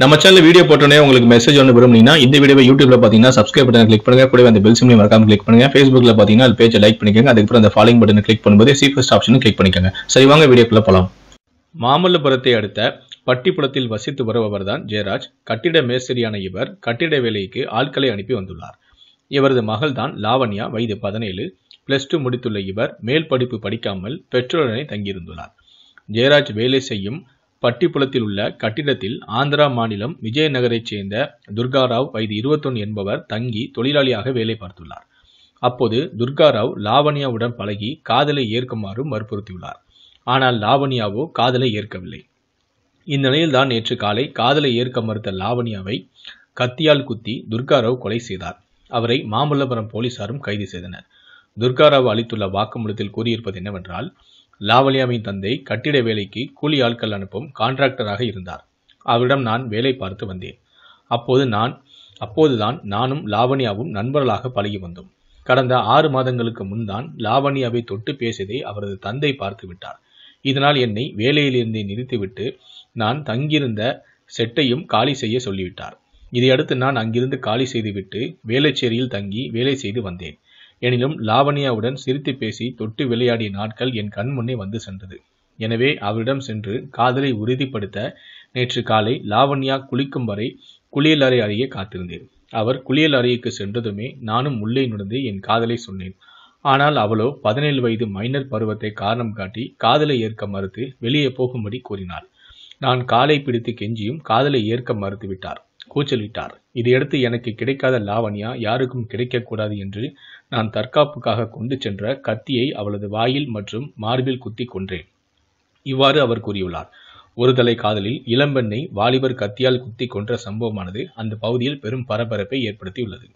நம்ம channel video போட்டோன்னே உங்களுக்கு மெசேஜ் ஒன்று விரும்புனீங்கன்னா இந்த வீடியோ யூடியூப்ல பார்த்தீங்கன்னா சப்ஸ்கிரைப் பட்டன் கிளிக் பண்ணுங்க கூட அந்த பெல் சிம்லையும் மறக்காம கிளிக் பண்ணுங்க ஃபேஸ்புக்ல பார்த்தீங்கன்னா அது பேஜை லைக் பண்ணிக்கோங்க அதுக்கப்புறம் அந்த ஃபாலோயிங் பட்டன் கிளிக் பண்ணும்போது சீஃபஸ்ட் ஆப்ஷனும் கிளிக் பண்ணிக்கோங்க சரி வாங்க வீடியோக்குள்ள போகலாம் மாமல்லபுரத்தை அடுத்த பட்டிப்புலத்தில் வசித்து தான் ஜெயராஜ் கட்டிட மேஸ்திரியான இவர் கட்டிட வேலைக்கு ஆட்களை அனுப்பி வந்துள்ளார் இவரது மகள் தான் லாவண்யா வயது பதினேழு பிளஸ் டூ முடித்துள்ள இவர் மேல் படிப்பு படிக்காமல் பெற்றோருடனே தங்கியிருந்துள்ளார் ஜெயராஜ் வேலை செய்யும் பட்டிப்புலத்தில் உள்ள கட்டிடத்தில் ஆந்திரா மாநிலம் விஜயநகரைச் சேர்ந்த துர்காராவ் வயது இருபத்தொன்னு என்பவர் தங்கி தொழிலாளியாக வேலை பார்த்துள்ளார் அப்போது துர்காராவ் லாவணியாவுடன் பழகி காதலை ஏற்குமாறு வற்புறுத்தியுள்ளார் ஆனால் லாவணியாவோ காதலை ஏற்கவில்லை இந்நிலையில் தான் நேற்று காலை காதலை ஏற்க மறுத்த லாவணியாவை கத்தியால் குத்தி துர்காராவ் கொலை செய்தார் அவரை மாமல்லபுரம் போலீசாரும் கைது செய்தனர் துர்காராவ் அளித்துள்ள வாக்குமூலத்தில் கூறியிருப்பது என்னவென்றால் லாவலியாவின் தந்தை கட்டிட வேலைக்கு கூலி ஆட்கள் அனுப்பும் கான்ட்ராக்டராக இருந்தார் அவரிடம் நான் வேலை பார்த்து வந்தேன் அப்போது நான் அப்போதுதான் நானும் லாவணியாவும் நண்பர்களாக பழகி வந்தோம் கடந்த ஆறு மாதங்களுக்கு முன்தான் லாவணியாவை தொட்டு பேசியதை அவரது தந்தை பார்த்து விட்டார் இதனால் என்னை வேலையிலிருந்தே நிறுத்திவிட்டு நான் தங்கியிருந்த செட்டையும் காலி செய்ய சொல்லிவிட்டார் இதையடுத்து நான் அங்கிருந்து காலி செய்துவிட்டு வேலைச்சேரியில் தங்கி வேலை செய்து வந்தேன் எனினும் லாவணியாவுடன் சிரித்து பேசி தொட்டு விளையாடிய நாட்கள் என் கண்முன்னே வந்து சென்றது எனவே அவரிடம் சென்று காதலை உறுதிப்படுத்த நேற்று காலை லாவண்யா குளிக்கும் வரை குளியலறை அறையே காத்திருந்தேன் அவர் குளியல் அறைக்கு சென்றதுமே நானும் உள்ளே நுழைந்து என் காதலை சொன்னேன் ஆனால் அவளோ பதினேழு வயது மைனர் பருவத்தை காரணம் காட்டி காதலை ஏற்க மறுத்து வெளியே போகும்படி கூறினாள் நான் காலை பிடித்து கெஞ்சியும் காதலை ஏற்க மறுத்துவிட்டார் கூச்சலிட்டார் இதையடுத்து எனக்கு கிடைக்காத லாவண்யா யாருக்கும் கிடைக்கக்கூடாது என்று நான் தற்காப்புக்காக கொண்டு சென்ற கத்தியை அவளது வாயில் மற்றும் மார்பில் குத்தி கொன்றேன் இவ்வாறு அவர் கூறியுள்ளார் ஒரு தலை காதலில் இளம்பெண்ணை வாலிபர் கத்தியால் குத்தி கொன்ற சம்பவமானது அந்த பகுதியில் பெரும் பரபரப்பை ஏற்படுத்தியுள்ளது